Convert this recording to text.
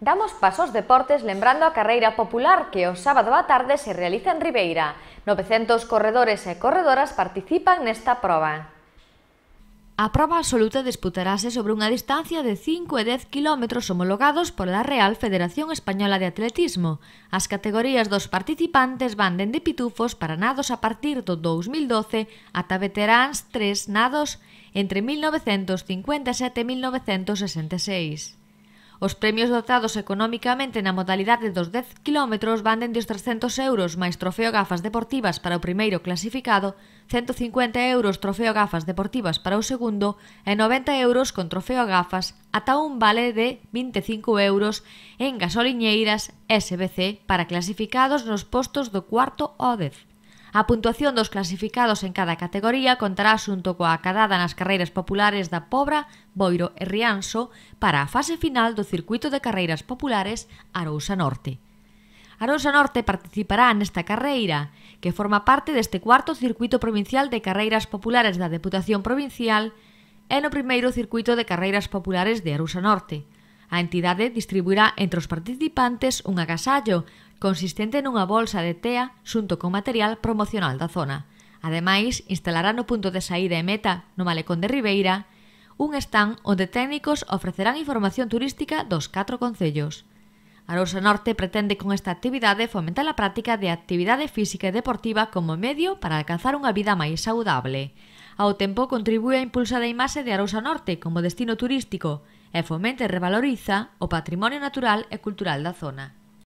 Damos paso aos deportes lembrando a carreira popular que o sábado á tarde se realiza en Ribeira. 900 corredores e corredoras participan nesta proba. A proba absoluta disputarase sobre unha distancia de 5 e 10 km homologados pola Real Federación Española de Atletismo. As categorías dos participantes van dende pitufos para nados a partir do 2012 ata veteráns 3 nados entre 1957 e 1966. Os premios dotados economicamente na modalidade dos 10 km van dende os 300 euros máis trofeo gafas deportivas para o primeiro clasificado, 150 euros trofeo gafas deportivas para o segundo e 90 euros con trofeo gafas ata un vale de 25 euros en gasoliñeiras SBC para clasificados nos postos do cuarto ao 10. A puntuación dos clasificados en cada categoría contará xunto coa acadada nas carreiras populares da Pobra, Boiro e Rianso para a fase final do circuito de carreiras populares Arousa Norte. Arousa Norte participará nesta carreira, que forma parte deste cuarto circuito provincial de carreiras populares da Deputación Provincial e no primeiro circuito de carreiras populares de Arousa Norte. A entidade distribuirá entre os participantes un agasallo consistente nunha bolsa de tea xunto con material promocional da zona. Ademais, instalará no punto de saída e meta, no Malecón de Ribeira, un stand onde técnicos ofrecerán información turística dos catro concellos. Arousa Norte pretende con esta actividade fomentar a práctica de actividade física e deportiva como medio para alcanzar unha vida máis saudable. Ao tempo contribúe a impulsar a imaxe de Arousa Norte como destino turístico e fomenta e revaloriza o patrimonio natural e cultural da zona.